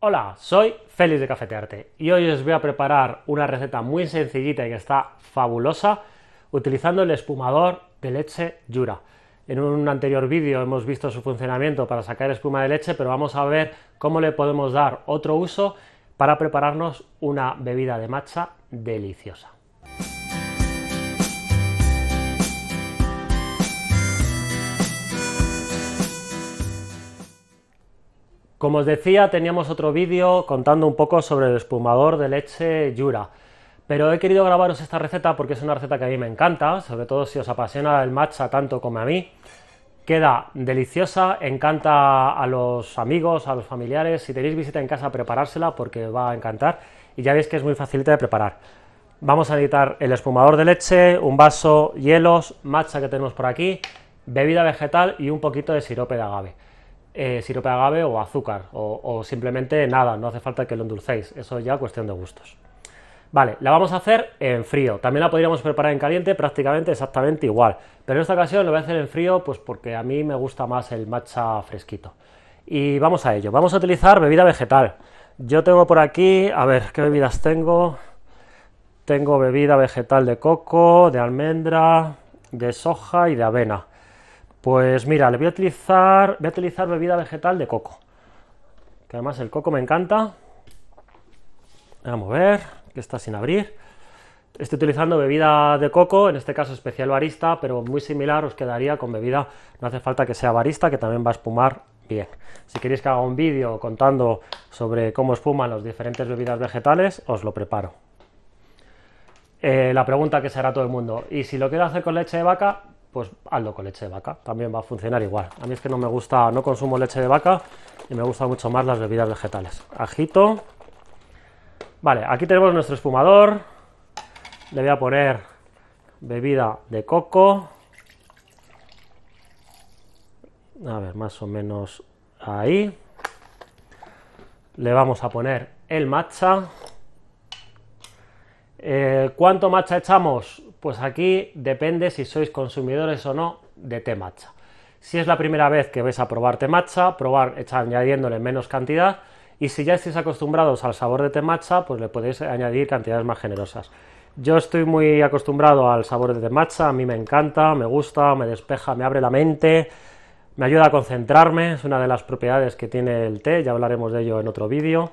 Hola, soy Félix de Cafetearte y hoy os voy a preparar una receta muy sencillita y que está fabulosa utilizando el espumador de leche Yura. En un anterior vídeo hemos visto su funcionamiento para sacar espuma de leche, pero vamos a ver cómo le podemos dar otro uso para prepararnos una bebida de matcha deliciosa. Como os decía, teníamos otro vídeo contando un poco sobre el espumador de leche Yura, pero he querido grabaros esta receta porque es una receta que a mí me encanta, sobre todo si os apasiona el matcha tanto como a mí. Queda deliciosa, encanta a los amigos, a los familiares. Si tenéis visita en casa, preparársela porque va a encantar. Y ya veis que es muy fácil de preparar. Vamos a necesitar el espumador de leche, un vaso, hielos, matcha que tenemos por aquí, bebida vegetal y un poquito de sirope de agave. Eh, sirope de agave o azúcar, o, simplemente nada, no hace falta que lo endulcéis, eso ya cuestión de gustos. Vale, la vamos a hacer en frío, también la podríamos preparar en caliente prácticamente exactamente igual, pero en esta ocasión lo voy a hacer en frío pues porque a mí me gusta más el matcha fresquito. Y vamos a ello, vamos a utilizar bebida vegetal. Yo tengo por aquí, a ver, ¿qué bebidas tengo? Tengo bebida vegetal de coco, de almendra, de soja y de avena. Pues mira, le voy a utilizar, voy a utilizar bebida vegetal de coco, que además el coco me encanta. Vamos a ver, que está sin abrir. Estoy utilizando bebida de coco, en este caso especial barista, pero muy similar os quedaría con bebida, no hace falta que sea barista, que también va a espumar bien. Si queréis que haga un vídeo contando sobre cómo espuman las diferentes bebidas vegetales, os lo preparo. Eh, la pregunta que se hará todo el mundo, ¿y si lo quiero hacer con leche de vaca? pues hazlo con leche de vaca, también va a funcionar igual. A mí es que no me gusta, no consumo leche de vaca y me gustan mucho más las bebidas vegetales. Ajito. Vale, aquí tenemos nuestro espumador. Le voy a poner bebida de coco. A ver, más o menos ahí. Le vamos a poner el matcha. Eh, ¿Cuánto matcha echamos? Pues aquí depende si sois consumidores o no de té matcha. Si es la primera vez que vais a probar té matcha, probar añadiéndole menos cantidad y si ya estáis acostumbrados al sabor de té matcha, pues le podéis añadir cantidades más generosas. Yo estoy muy acostumbrado al sabor de té matcha, a mí me encanta, me gusta, me despeja, me abre la mente, me ayuda a concentrarme, es una de las propiedades que tiene el té, ya hablaremos de ello en otro vídeo.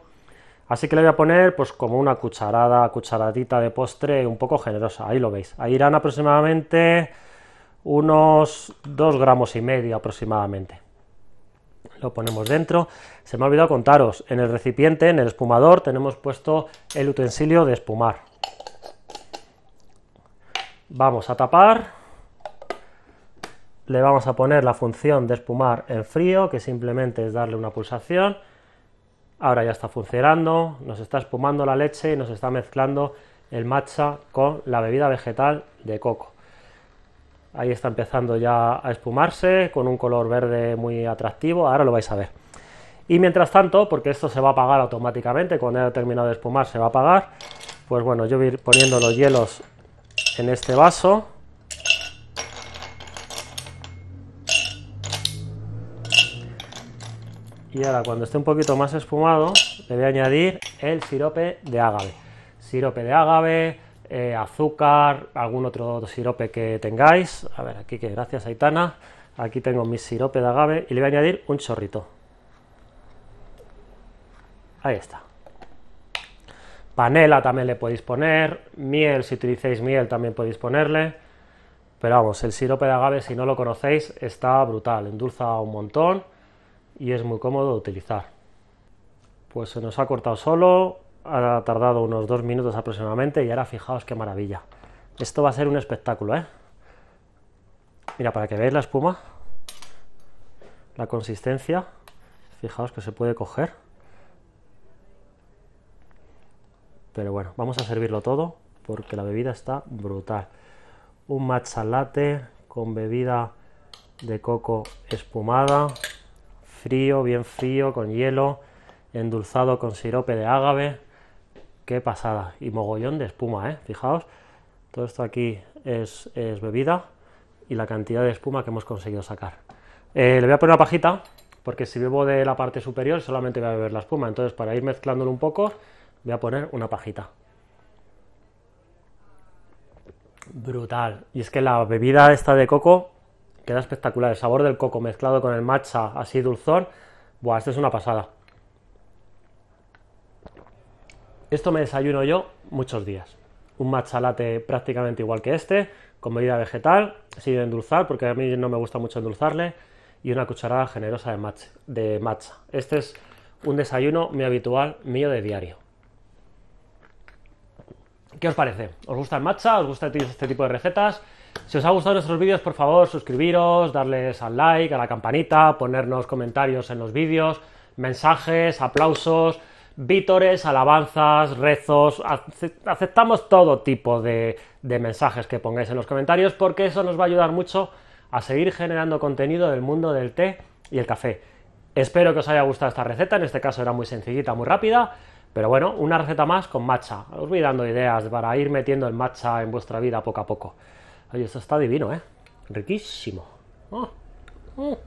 Así que le voy a poner pues como una cucharada, cucharadita de postre un poco generosa, ahí lo veis. Ahí irán aproximadamente unos 2 gramos y medio aproximadamente. Lo ponemos dentro. Se me ha olvidado contaros, en el recipiente, en el espumador, tenemos puesto el utensilio de espumar. Vamos a tapar le vamos a poner la función de espumar en frío, que simplemente es darle una pulsación, Ahora ya está funcionando, nos está espumando la leche y nos está mezclando el matcha con la bebida vegetal de coco. Ahí está empezando ya a espumarse con un color verde muy atractivo, ahora lo vais a ver. Y mientras tanto, porque esto se va a apagar automáticamente, cuando haya terminado de espumar se va a apagar, pues bueno, yo voy a ir poniendo los hielos en este vaso Y ahora cuando esté un poquito más espumado, le voy a añadir el sirope de agave, Sirope de agave, eh, azúcar, algún otro sirope que tengáis. A ver, aquí que gracias Aitana. Aquí tengo mi sirope de agave y le voy a añadir un chorrito. Ahí está. Panela también le podéis poner, miel, si utilizáis miel también podéis ponerle. Pero vamos, el sirope de agave, si no lo conocéis, está brutal, endulza un montón y es muy cómodo de utilizar. Pues se nos ha cortado solo, ha tardado unos dos minutos aproximadamente y ahora fijaos qué maravilla. Esto va a ser un espectáculo, ¿eh? Mira, para que veáis la espuma, la consistencia, fijaos que se puede coger. Pero bueno, vamos a servirlo todo porque la bebida está brutal. Un matcha latte con bebida de coco espumada, frío, bien frío, con hielo, endulzado con sirope de ágave. Qué pasada. Y mogollón de espuma, ¿eh? Fijaos, todo esto aquí es, bebida y la cantidad de espuma que hemos conseguido sacar. Eh, le voy a poner una pajita, porque si bebo de la parte superior solamente voy a beber la espuma. Entonces, para ir mezclándolo un poco, voy a poner una pajita. Brutal. Y es que la bebida esta de coco queda espectacular. El sabor del coco mezclado con el matcha así dulzor. Buah, esto es una pasada. Esto me desayuno yo muchos días. Un matcha latte prácticamente igual que este, con medida vegetal, sin endulzar, porque a mí no me gusta mucho endulzarle, y una cucharada generosa de matcha. De matcha. Este es un desayuno mi habitual, mío de diario. ¿Qué os parece? ¿Os gusta el matcha? ¿Os gusta este tipo de recetas? Si os ha gustado nuestros vídeos, por favor, suscribiros, darles al like, a la campanita, ponernos comentarios en los vídeos, mensajes, aplausos, vítores, alabanzas, rezos. Aceptamos todo tipo de, de mensajes que pongáis en los comentarios porque eso nos va a ayudar mucho a seguir generando contenido del mundo del té y el café. Espero que os haya gustado esta receta, en este caso era muy sencillita, muy rápida, pero bueno, una receta más con matcha. Os voy dando ideas para ir metiendo el matcha en vuestra vida poco a poco. Oye, eso está divino, ¿eh? Riquísimo. Oh, oh.